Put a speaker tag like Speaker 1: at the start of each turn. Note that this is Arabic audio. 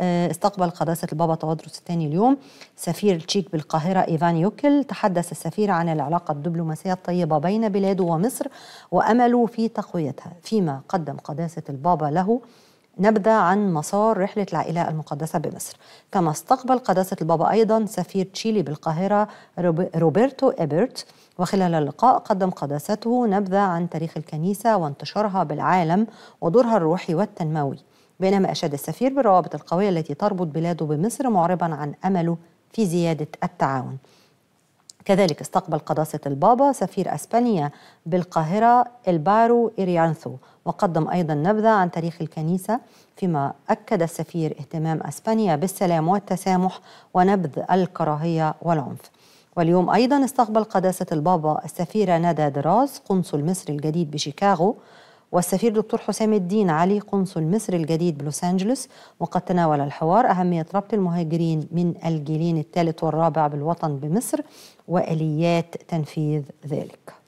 Speaker 1: آه، استقبل قداسة البابا تواضروس الثاني اليوم سفير التشيك بالقاهرة إيفان يوكل تحدث السفير عن العلاقة الدبلوماسية الطيبة بين بلاده ومصر وأمله في تقويتها فيما قدم قداسة البابا له نبذة عن مسار رحلة العائلة المقدسة بمصر كما استقبل قداسة البابا أيضا سفير تشيلي بالقاهرة روبرتو إبرت وخلال اللقاء قدم قداسته نبذة عن تاريخ الكنيسة وانتشارها بالعالم ودورها الروحي والتنموي بينما أشاد السفير بالروابط القوية التي تربط بلاده بمصر معربا عن أمله في زيادة التعاون كذلك استقبل قداسة البابا سفير أسبانيا بالقاهرة البارو إريانثو وقدم أيضا نبذة عن تاريخ الكنيسة فيما أكد السفير اهتمام أسبانيا بالسلام والتسامح ونبذ الكراهية والعنف واليوم أيضا استقبل قداسة البابا السفيرة ندى دراز قنصل مصر الجديد بشيكاغو والسفير دكتور حسام الدين علي قنصل مصر الجديد بلوس أنجلوس وقد تناول الحوار أهمية ربط المهاجرين من الجيلين الثالث والرابع بالوطن بمصر وآليات تنفيذ ذلك